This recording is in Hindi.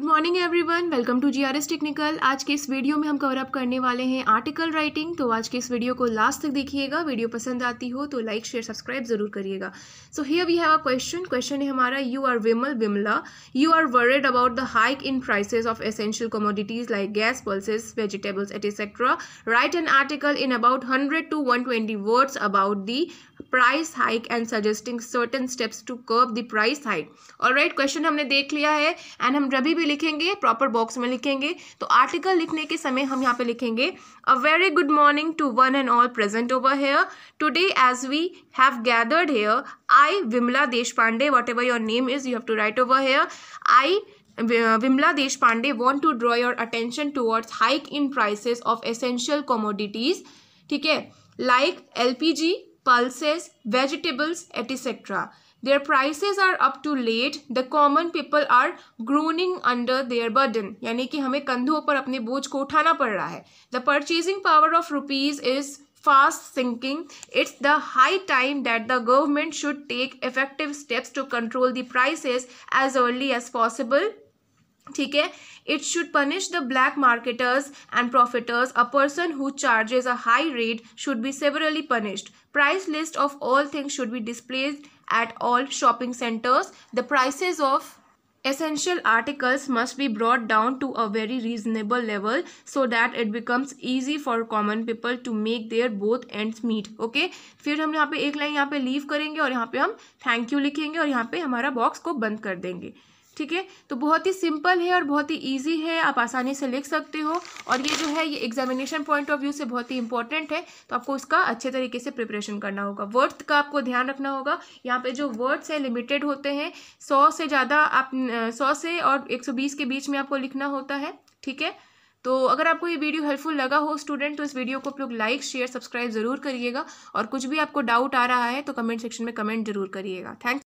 Good morning one welcome to G R S technical आज के इस वीडियो में हम कवर अप करने वाले हैं आर्टिकल राइटिंग तो आज के इस वीडियो को लास्ट तक देखिएगा वीडियो पसंद आती हो तो लाइक शेयर सब्सक्राइब जरूर करिएगा so here we have a question question है हमारा you are Vimal Vimla you are word about the hike in prices of essential commodities like gas pulses vegetables at write an article in about hundred to one twenty words about the price hike and suggesting certain steps to curb the price hike और राइट क्वेश्चन हमने देख लिया है एंड हम रभी लिखेंगे प्रॉपर बॉक्स में लिखेंगे तो आर्टिकल लिखने के समय हम यहाँ पे लिखेंगे a very good morning to one and all present over here today as we have gathered here I Vimla Deshpande whatever your name is you have to write over here I Vimla Deshpande want to draw your attention towards hike in prices of essential commodities ठीक है like L P G pulses vegetables et cetera Their prices are up to late. The common people are groaning under their burden. यानी कि हमें कंधों पर अपने बोझ को उठाना पड़ रहा है The purchasing power of rupees is fast sinking. It's the high time that the government should take effective steps to control the prices as early as possible. ठीक है it should punish the black marketers and profiteers. a person who charges a high rate should be severely punished price list of all things should be displayed at all shopping centers. The prices of essential articles must be brought down to a very reasonable level so that it becomes easy for common people to make their both ends meet okay फिर हम यहाँ पे एक लाइन यहाँ पे लीव करेंगे और यहाँ पे हम थैंक यू लिखेंगे और यहाँ पे हमारा बॉक्स को बंद कर देंगे ठीक है तो बहुत ही सिंपल है और बहुत ही ईजी है आप आसानी से लिख सकते हो और ये जो है ये एग्जामिनेशन पॉइंट ऑफ व्यू से बहुत ही इंपॉर्टेंट है तो आपको उसका अच्छे तरीके से प्रिपरेशन करना होगा वर्थ का आपको ध्यान रखना होगा यहाँ पे जो वर्ड्स हैं लिमिटेड होते हैं सौ से ज़्यादा आप सौ से और एक के बीच में आपको लिखना होता है ठीक है तो अगर आपको ये वीडियो हेल्पफुल लगा हो स्टूडेंट तो इस वीडियो को आप लोग लाइक शेयर सब्सक्राइब ज़रूर करिएगा और कुछ भी आपको डाउट आ रहा है तो कमेंट सेक्शन में कमेंट जरूर करिएगा थैंक